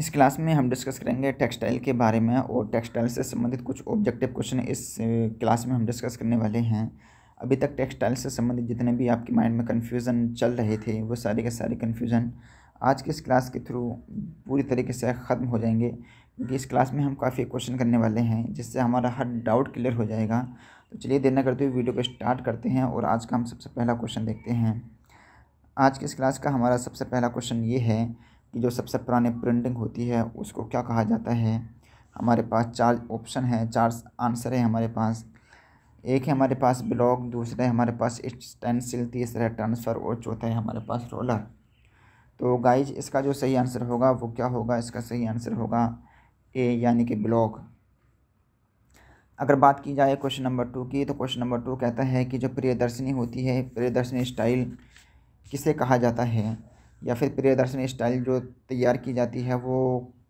इस क्लास में हम डिस्कस करेंगे टेक्सटाइल के बारे में और टेक्सटाइल से संबंधित कुछ ऑब्जेक्टिव क्वेश्चन इस क्लास में हम डिस्कस करने वाले हैं अभी तक टेक्सटाइल से संबंधित जितने भी आपके माइंड में कन्फ्यूज़न चल रहे थे वो सारे के सारे कन्फ्यूज़न आज के इस क्लास के थ्रू पूरी तरीके से ख़त्म हो जाएंगे क्योंकि इस क्लास में हम काफ़ी क्वेश्चन करने वाले हैं जिससे हमारा हर डाउट क्लियर हो जाएगा तो चलिए देना करते हुए वीडियो को स्टार्ट करते हैं और आज का हम सबसे पहला क्वेश्चन देखते हैं आज के इस क्लास का हमारा सबसे पहला क्वेश्चन ये है कि जो सबसे पुराने प्रिंटिंग होती है उसको क्या कहा जाता है हमारे पास चार ऑप्शन है चार आंसर है हमारे पास एक है हमारे पास ब्लॉक दूसरा है हमारे पास स्टेंसिल तीसरा है ट्रांसफ़र और चौथा है हमारे पास रोलर तो गाइज इसका जो सही आंसर होगा वो क्या होगा इसका सही आंसर होगा ए यानी कि ब्लॉक अगर बात की जाए क्वेश्चन नंबर टू की तो क्वेश्चन नंबर टू कहता है कि जो प्रियदर्शनी होती है प्रियदर्शनी स्टाइल किसे कहा जाता है या फिर प्रियदर्शन स्टाइल जो तैयार की जाती है वो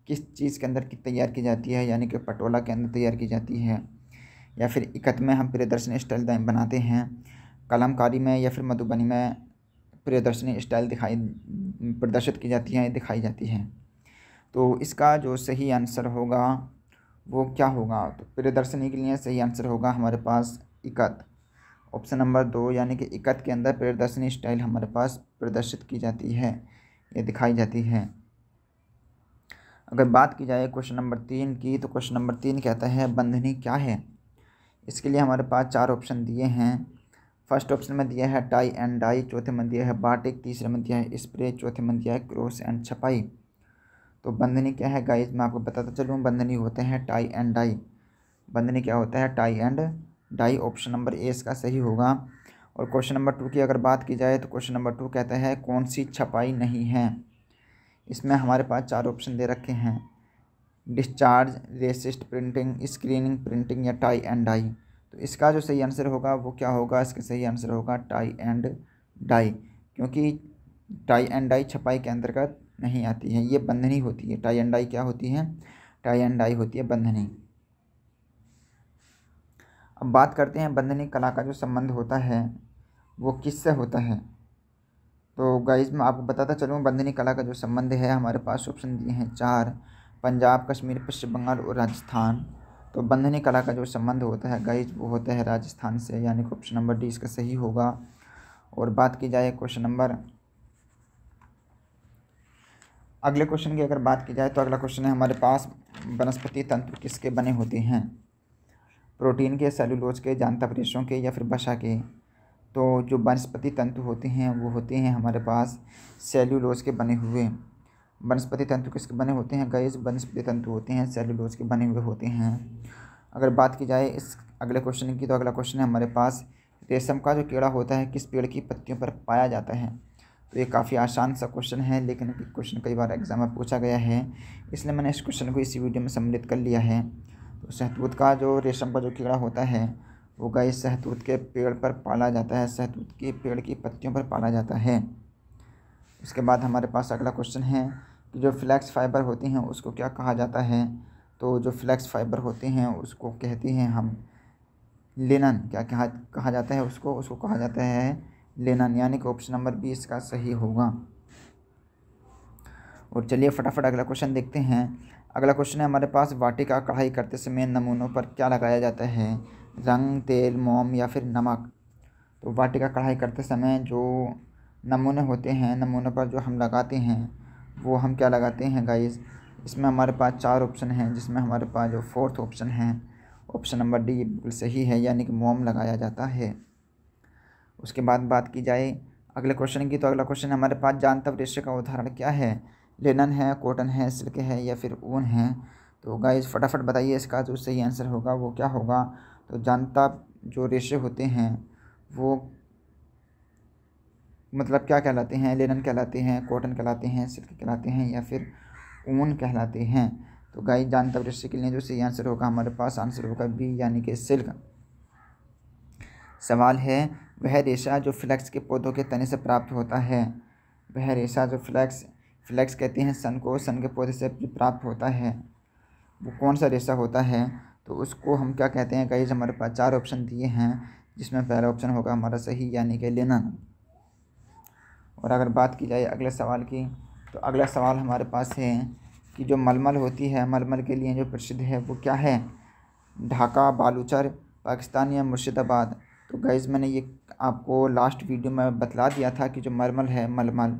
किस चीज़ के अंदर तैयार की जाती है यानी कि पटोला के अंदर तैयार की जाती है या फिर इकत में हम प्रियदर्शन स्टाइल बनाते हैं कलमकारी में या फिर मधुबनी में प्रियदर्शनी स्टाइल दिखाई प्रदर्शित की जाती है दिखाई जाती है तो इसका जो सही आंसर होगा वो क्या होगा तो प्रियदर्शनी के लिए सही आंसर होगा हमारे पास इकत ऑप्शन नंबर दो यानी कि इकत के अंदर प्रियदर्शनी स्टाइल हमारे पास प्रदर्शित की जाती है या दिखाई जाती है अगर बात की जाए क्वेश्चन नंबर तीन की तो क्वेश्चन नंबर तीन कहता है बंधनी क्या है इसके लिए हमारे पास चार ऑप्शन दिए हैं फर्स्ट ऑप्शन में दिया है टाई एंड डाई चौथे में दिया है बाटिक तीसरे में दिया है स्प्रे चौथे में दिया है क्रॉस एंड छपाई तो बंधनी क्या है गाइज मैं आपको बताता चलूँ बंधनी होते हैं टाई एंड डाई बंधनी क्या होता है tie and dye option number A इसका सही होगा और क्वेश्चन नंबर टू की अगर बात की जाए तो क्वेश्चन नंबर टू कहते हैं कौन सी छपाई नहीं है इसमें हमारे पास चार ऑप्शन दे रखे हैं discharge resist printing screening printing या टाई एंड डाई तो इसका जो सही आंसर होगा वो क्या होगा इसका सही आंसर होगा टाई एंड डाई क्योंकि टाई एंड डाई छपाई के अंतर्गत नहीं आती है ये बंधनी होती है टाई एंड डाई क्या होती है टाई एंड डाई होती है बंधनी अब बात करते हैं बंदनी कला का जो संबंध होता है वो किससे होता है तो गाइज मैं आपको बताता चलूँ बंदनी कला का जो संबंध है हमारे पास ऑप्शन दिए हैं चार पंजाब कश्मीर पश्चिम बंगाल और राजस्थान तो बंधनी कला का जो संबंध होता है गाइज वो होता है राजस्थान से यानी कि ऑप्शन नंबर डी इसका सही होगा और बात की जाए क्वेश्चन नंबर अगले क्वेश्चन की अगर बात की जाए तो अगला क्वेश्चन है हमारे पास वनस्पति तंत्र किसके बने होते हैं प्रोटीन के सेलुलोज के जानता रेशों के या फिर बशा के तो जो वनस्पति तंतु होते हैं वो होते हैं हमारे पास सेलुलोज के बने हुए वनस्पति तंतु किसके बने होते हैं गैस वनस्पति तंतु होते हैं सेलुलोज के बने हुए होते हैं अगर बात की जाए इस अगले क्वेश्चन की तो अगला क्वेश्चन है हमारे पास रेशम का जो कीड़ा होता है किस पेड़ की पत्तियों पर पाया जाता है तो ये काफ़ी आसान सा क्वेश्चन है लेकिन क्वेश्चन कई बार एग्जाम में पूछा गया है इसलिए मैंने इस क्वेश्चन को इसी वीडियो में सम्मिलित कर लिया है तो शहतूत का जो रेशम का जो कीड़ा होता है वो गाय शहतूत के पेड़ पर पाला जाता है शहतूत के पेड़ की पत्तियों पर पाला जाता है उसके बाद हमारे पास अगला क्वेश्चन है कि जो फ्लैक्स फाइबर होती हैं उसको क्या कहा जाता है तो जो फ्लैक्स फाइबर होते हैं उसको कहते हैं हम लेनन क्या कहा कहा जाता है उसको उसको कहा जाता है लेनन यानी कि ऑप्शन नंबर बी इसका सही होगा और चलिए फटाफट अगला क्वेश्चन देखते हैं अगला क्वेश्चन है हमारे पास वाटिका कढ़ाई करते समय नमूनों पर क्या लगाया जाता है रंग तेल मोम या फिर नमक तो वाटिका कढ़ाई करते समय जो नमूने होते हैं नमूनों पर जो हम लगाते हैं वो हम क्या लगाते हैं गाइस इसमें हमारे पास चार ऑप्शन हैं जिसमें हमारे पास जो फोर्थ ऑप्शन है ऑप्शन नंबर डी बिल्कुल सही है यानी कि मोम लगाया जाता है उसके बाद बात की जाए अगले क्वेश्चन की तो अगला क्वेश्चन हमारे पास जानतव रेशे का उदाहरण क्या है लेनन है कॉटन है सिल्क है या फिर ऊन है तो गाइज फटाफट बताइए इसका जो सही आंसर होगा वो क्या होगा तो जानता जो रेशे होते हैं वो मतलब क्या कहलाते हैं लेनन कहलाते हैं कॉटन कहलाते हैं सिल्क कहलाते हैं या फिर ऊन कहलाते हैं तो गाइज जानता रेशे के लिए जो सही आंसर होगा हमारे पास आंसर होगा बी यानी कि सिल्क सवाल है वह रेशा जो फ्लैक्स के पौधों के तने से प्राप्त होता है वह रेशा जो फ्लैक्स फ्लैक्स कहते हैं सन को सन के पौधे से प्राप्त होता है वो कौन सा रेशा होता है तो उसको हम क्या कहते हैं कई हमारे पास चार ऑप्शन दिए हैं जिसमें पहला ऑप्शन होगा हमारा सही यानी कि लेना और अगर बात की जाए अगले सवाल की तो अगला सवाल हमारे पास है कि जो मलमल होती है मलमल के लिए जो प्रसिद्ध है वो क्या है ढाका बालूचर पाकिस्तान या मुर्शिदाबाद तो गैज़ मैंने ये आपको लास्ट वीडियो में बतला दिया था कि जो मलमल है मलमल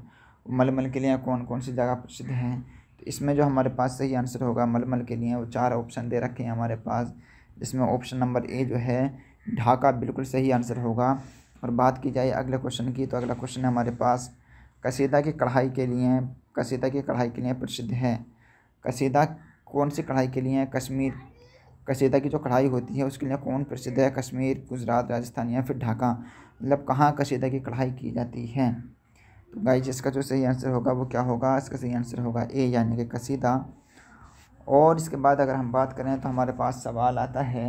मलमल के लिए कौन कौन सी जगह प्रसिद्ध हैं तो इसमें जो हमारे पास सही आंसर होगा मलमल के लिए वो चार ऑप्शन दे रखे हैं हमारे पास जिसमें ऑप्शन नंबर ए जो है ढाका बिल्कुल सही आंसर होगा और बात की जाए अगले क्वेश्चन की तो अगला क्वेश्चन हमारे पास कसीदा की कढ़ाई के लिए कसीदा की कढ़ाई के लिए प्रसिद्ध है कसीदा कौन सी कढ़ाई के लिए कश्मीर कसीदा की जो कढ़ाई होती है उसके लिए कौन प्रसिद्ध है कश्मीर गुजरात राजस्थान या फिर ढाका मतलब कहाँ कसीदा की कढ़ाई की जाती है तो गाइज इसका जो सही आंसर होगा वो क्या होगा इसका सही आंसर होगा ए यानी कि कसीदा और इसके बाद अगर हम बात करें तो हमारे पास सवाल आता है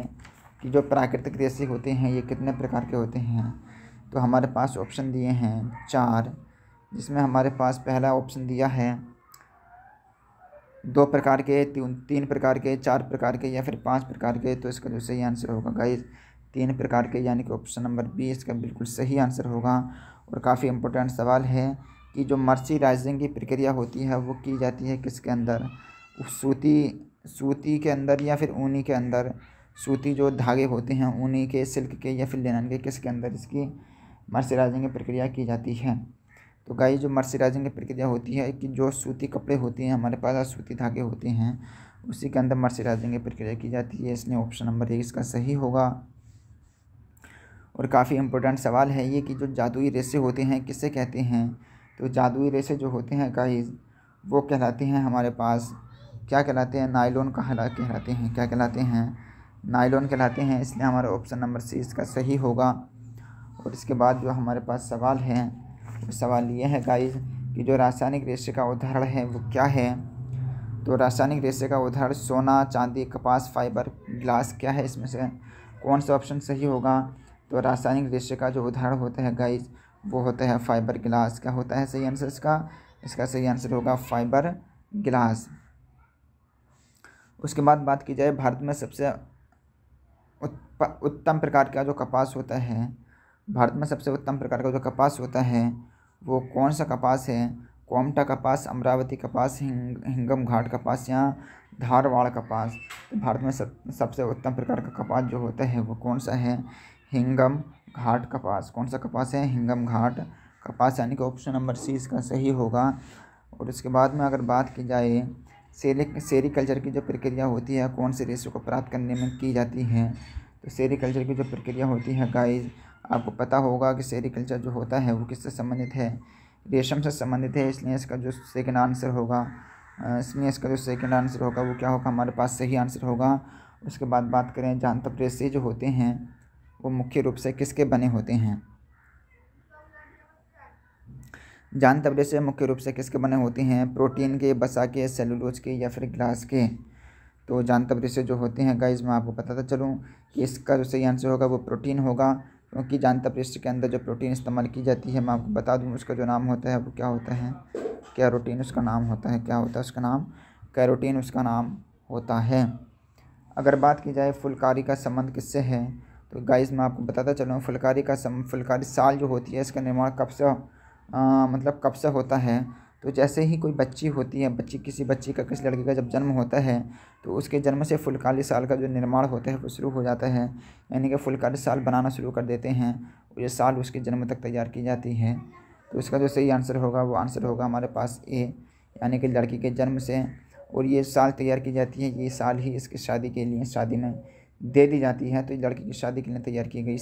कि जो प्राकृतिक रेसे होते हैं ये कितने प्रकार के होते हैं तो हमारे पास ऑप्शन दिए हैं चार जिसमें हमारे पास पहला ऑप्शन दिया है दो प्रकार के तीन तीन प्रकार के चार प्रकार के या फिर पांच प्रकार के तो इसका जो सही आंसर होगा गाइज तीन प्रकार के यानी कि ऑप्शन नंबर बी इसका बिल्कुल सही आंसर होगा और काफ़ी इम्पोर्टेंट सवाल है कि जो मर्सराइजिंग की प्रक्रिया होती है वो की जाती है किसके अंदर सूती सूती के अंदर या फिर ऊनी के अंदर सूती जो धागे होते हैं ऊनी के सिल्क के या फिर लेनन के किसके अंदर इसकी मर्सराइजिंग की प्रक्रिया की जाती है तो गाय जो मर्सराइजिंग की प्रक्रिया होती है कि जो सूती कपड़े होते हैं हमारे पास सूती धागे होते हैं उसी के अंदर मर्सराइजिंग की प्रक्रिया की जाती है इसलिए ऑप्शन नंबर एक इसका सही होगा और काफ़ी इम्पोर्टेंट सवाल है ये कि जो जादुई रेसे होते हैं किसे कहते हैं तो जादुई रेसे जो होते हैं गाइस वो कहलाते हैं हमारे पास क्या कहलाते हैं नायलॉन कहला कहलाते हैं क्या कहलाते हैं नायलॉन कहलाते हैं इसलिए हमारा ऑप्शन नंबर सी इसका सही होगा और इसके बाद जो हमारे पास सवाल है सवाल ये है गाइस कि जो रासायनिक रेशे का उदाहरण है वो क्या है तो रासायनिक रेशे का उदाहरण सोना चांदी कपास फाइबर ग्लास क्या है इसमें से कौन सा ऑप्शन सही होगा तो रासायनिक दृश्य का जो उदाहरण होता है गाइस वो होता है फाइबर ग्लास क्या होता है सही आंसर इसका इसका सही आंसर होगा फाइबर ग्लास उसके बाद बात की जाए भारत में सबसे उत्तम प्रकार का जो कपास होता है भारत में सबसे उत्तम प्रकार का जो कपास होता है वो कौन सा कपास है कोमटा कपास अमरावती कपास हिंगम घाट कपास या धारवाड़ कपास तो भारत में सब सबसे उत्तम प्रकार का कपास जो होता है वो कौन सा है हिंगम घाट कपास कौन सा कपास है हिंगम घाट कपास यानी कि ऑप्शन नंबर सी इसका सही होगा और इसके बाद में अगर बात की जाए सेरिक सेरिकल्चर की जो प्रक्रिया होती है कौन से रेशों को प्राप्त करने में की जाती है तो सेरिकल्चर की जो प्रक्रिया होती है गाइस आपको पता होगा कि सेरिकल्चर जो होता है वो किससे संबंधित है रेशम से संबंधित है इसलिए इसका जो सेकंड आंसर होगा इसलिए इसका जो सेकंड आंसर होगा वो क्या होगा हमारे पास सही आंसर होगा उसके बाद बात करें जानता रेशे जो होते हैं वो मुख्य रूप से किसके बने होते हैं जान तबले से मुख्य रूप से किसके बने होते हैं प्रोटीन के बसा के सेलुलोज के या फिर ग्लास के तो जान तबले से जो होते हैं गाइज मैं आपको बताता चलूँ कि इसका जो सही आंसर होगा वो प्रोटीन होगा क्योंकि जान तबरेस्ट के अंदर जो प्रोटीन इस्तेमाल की जाती है मैं आपको बता दूँ उसका जो नाम होता है वो क्या होता है कैरोटीन उसका नाम होता है क्या होता है उसका नाम कैरोटीन उसका नाम होता है अगर बात की जाए फुलकारी का संबंध किससे है तो गाइस मैं आपको बताता चलूँ फुलकारी का सम फुलकारी साल जो होती है इसका निर्माण कब से मतलब कब से होता है तो जैसे ही कोई बच्ची होती है बच्ची किसी बच्ची का किसी लड़के का जब जन्म होता है तो उसके जन्म से फुलकारी साल का जो निर्माण होता है वो शुरू हो जाता है यानी कि फुलकारी साल बनाना शुरू कर देते हैं और ये साल उसके जन्म तक तैयार की जाती है तो इसका जो सही आंसर होगा वो आंसर होगा हमारे पास ए यानी कि लड़की के जन्म से और ये साल तैयार की जाती है ये साल ही इसकी शादी के लिए शादी में दे दी जाती है तो लड़की की शादी के लिए तैयार की गई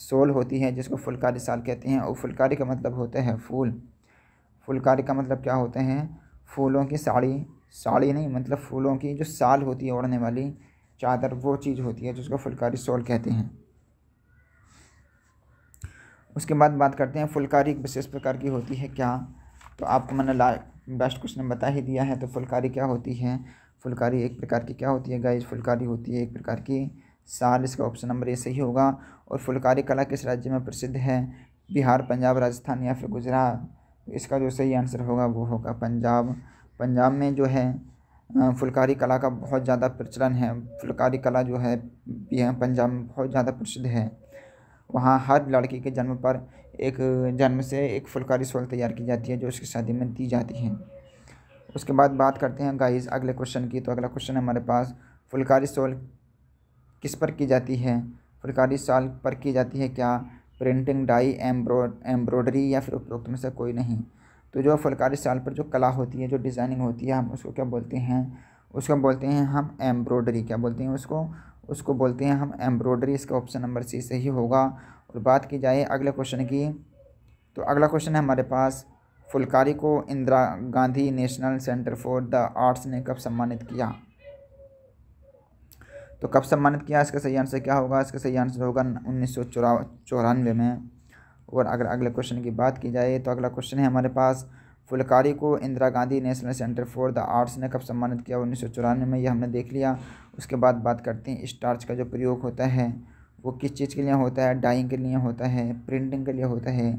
सोल होती है जिसको फुलकारी साल कहते हैं और फुलकारी का मतलब होता है फूल फुलकारी का मतलब क्या होते हैं फूलों की साड़ी साड़ी नहीं मतलब फूलों की जो साल होती है ओढ़ने वाली चादर वो चीज़ होती है जिसको फुलकारी सोल कहते हैं उसके बाद बात करते हैं फुलकारी एक विशेष प्रकार की होती है क्या तो आपको मैंने ला बेस्ट क्वेश्चन बता ही दिया है तो फुलकारी क्या होती है फुलकारी एक प्रकार की क्या होती है गाइज फुलकारी होती है एक प्रकार की साल इसका ऑप्शन नंबर ए सही होगा और फुलकारी कला किस राज्य में प्रसिद्ध है बिहार पंजाब राजस्थान या फिर गुजरात तो इसका जो सही आंसर होगा वो होगा पंजाब पंजाब में जो है फुलकारी कला का बहुत ज़्यादा प्रचलन है फुलकारी कला जो है पंजाब में बहुत ज़्यादा प्रसिद्ध है वहाँ हर लड़की के जन्म पर एक जन्म से एक फुलकारी सोल तैयार की जाती है जो उसकी शादी में दी जाती है उसके बाद बात करते हैं गाइस अगले क्वेश्चन की तो अगला क्वेश्चन हमारे पास फुलकारी सॉल किस पर की जाती है फुलकारी साल पर की जाती है क्या प्रिंटिंग डाई एम्ब्रो एम्ब्रॉयडरी या फिर उपरोक्त में से कोई नहीं तो जो फुलकारी साल पर जो कला होती है जो डिज़ाइनिंग होती है हम उसको क्या बोलते हैं उसको बोलते हैं हम एम्ब्रॉयडरी क्या बोलते हैं उसको उसको बोलते हैं हम एम्ब्रॉयडरी इसका ऑप्शन नंबर सी सही होगा और बात की जाए अगले क्वेश्चन की तो अगला क्वेश्चन है हमारे पास फुलकारी को Indira Gandhi national centre for the arts ने कब सम्मानित किया तो कब सम्मानित किया इसका सही आंसर क्या होगा इसका सही आंसर होगा उन्नीस सौ चौरानवे में और अगर अगले क्वेश्चन की बात की जाए तो अगला क्वेश्चन है हमारे पास फुलकारी को Indira Gandhi national centre for the arts ने कब सम्मानित किया उन्नीस में ये हमने देख लिया उसके बाद बात करते हैं स्टार्च का जो प्रयोग होता है वो किस चीज़ के लिए होता है डाइंग के लिए होता है प्रिंटिंग के लिए होता है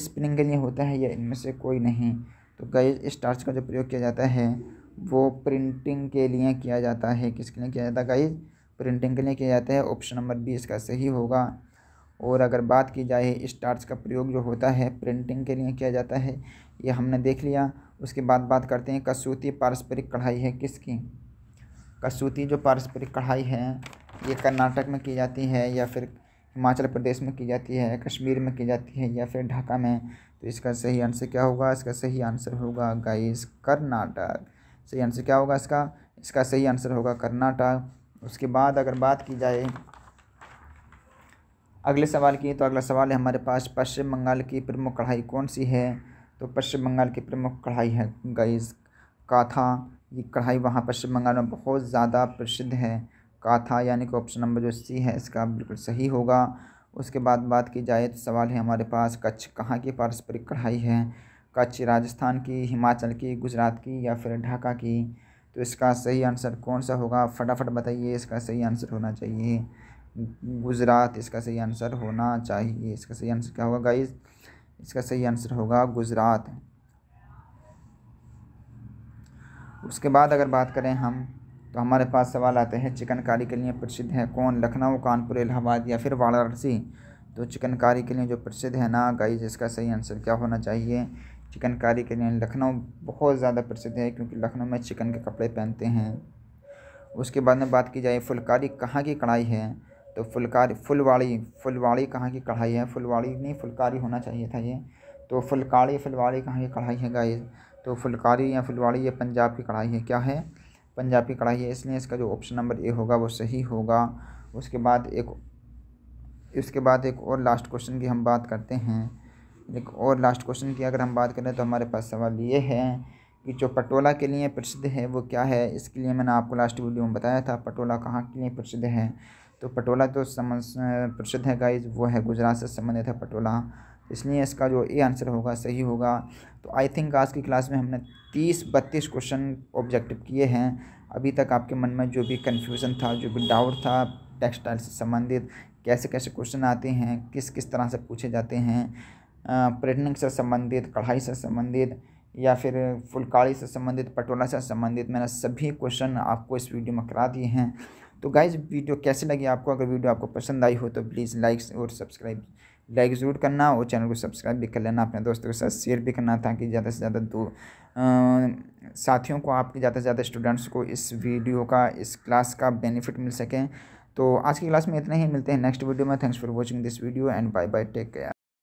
स्प्रिंगल ये होता है या इनमें से कोई नहीं तो गैज स्टार्च का जो प्रयोग किया जाता है वो प्रिंटिंग के लिए किया जाता है किसके लिए किया जाता है गाइज प्रिंटिंग के लिए किया जाता है ऑप्शन नंबर बी इसका सही होगा और अगर बात की जाए स्टार्च का प्रयोग जो होता है प्रिंटिंग के लिए किया जाता है ये हमने देख लिया उसके बाद बात करते हैं कसूती पारस्परिक कढ़ाई है किसकी कसूती जो पारस्परिक कढ़ाई है ये कर्नाटक में की जाती है या फिर हिमाचल प्रदेश में की जाती है कश्मीर में की जाती है या फिर ढाका में तो इसका सही आंसर क्या होगा इसका सही आंसर होगा गाइस कर्नाटक सही आंसर क्या होगा इसका इसका सही आंसर होगा कर्नाटक उसके बाद अगर बात की जाए अगले सवाल की तो अगला सवाल है हमारे पास पश्चिम बंगाल की प्रमुख कढ़ाई कौन सी है तो पश्चिम बंगाल की प्रमुख कढ़ाई है गाइस काथा ये कढ़ाई वहाँ पश्चिम बंगाल में बहुत ज़्यादा प्रसिद्ध है का था यानी कि ऑप्शन नंबर जो सी है इसका बिल्कुल सही होगा उसके बाद बात की जाए तो सवाल है हमारे पास कच्छ कहाँ की पारस्परिक कढ़ाई है कच्छ राजस्थान की हिमाचल की गुजरात की या फिर ढाका की तो इसका सही आंसर कौन सा होगा फटाफट बताइए इसका सही आंसर होना चाहिए गुजरात इसका सही आंसर होना चाहिए इसका सही आंसर क्या होगा गाइज इसका सही आंसर होगा गुजरात उसके बाद अगर बात करें हम तो हमारे पास सवाल आते हैं चिकनकारी के लिए प्रसिद्ध है कौन लखनऊ कानपुर इलाहाबाद या फिर वाराणसी तो चिकनकारी के लिए जो प्रसिद्ध है ना गाई जिसका सही आंसर क्या होना चाहिए चिकनकारी के लिए लखनऊ बहुत ज़्यादा प्रसिद्ध है क्योंकि लखनऊ में चिकन के कपड़े पहनते हैं उसके बाद में बात की जाए फुलकारी कहाँ की कढ़ाई है तो फुलकारी फुलवाड़ी फुलवाड़ी कहाँ की कढ़ाई है फुलवाड़ी नहीं फुलकारी होना चाहिए था ये तो फुलकारी फुलवाड़ी कहाँ की कढ़ाई है गाई तो फुलकारी या फुलवाड़ी ये पंजाब की कढ़ाई है क्या है पंजाबी कढ़ाई है इसलिए इसका जो ऑप्शन नंबर ए होगा वो सही होगा उसके बाद एक इसके बाद एक और लास्ट क्वेश्चन की हम बात करते हैं एक और लास्ट क्वेश्चन की अगर हम बात करें तो हमारे पास सवाल ये है कि जो पटोला के लिए प्रसिद्ध है वो क्या है इसके लिए मैंने आपको लास्ट वीडियो में बताया था पटोला कहाँ के लिए प्रसिद्ध है तो पटोला तो समझ प्रसिद्ध है गाइज वो है गुजरात से संबंधित है पटोला इसलिए इसका जो ए आंसर होगा सही होगा तो आई थिंक आज की क्लास में हमने तीस बत्तीस क्वेश्चन ऑब्जेक्टिव किए हैं अभी तक आपके मन में जो भी कन्फ्यूज़न था जो भी डाउट था टेक्सटाइल से संबंधित कैसे कैसे क्वेश्चन आते हैं किस किस तरह से पूछे जाते हैं प्रिंटिंग से संबंधित कढ़ाई से संबंधित या फिर फुलकारी से संबंधित पटोला से संबंधित मैंने सभी क्वेश्चन आपको इस वीडियो में करा दिए हैं तो गाइज वीडियो कैसे लगी आपको अगर वीडियो आपको पसंद आई हो तो प्लीज़ लाइक्स और सब्सक्राइब लाइक ज़रूर करना और चैनल को सब्सक्राइब भी कर लेना अपने दोस्तों के साथ शेयर भी करना ताकि ज़्यादा से ज़्यादा दो साथियों को आपके ज़्यादा से ज़्यादा स्टूडेंट्स को इस वीडियो का इस क्लास का बेनिफिट मिल सके तो आज की क्लास में इतना ही मिलते हैं नेक्स्ट वीडियो में thanks for watching this video and bye bye take care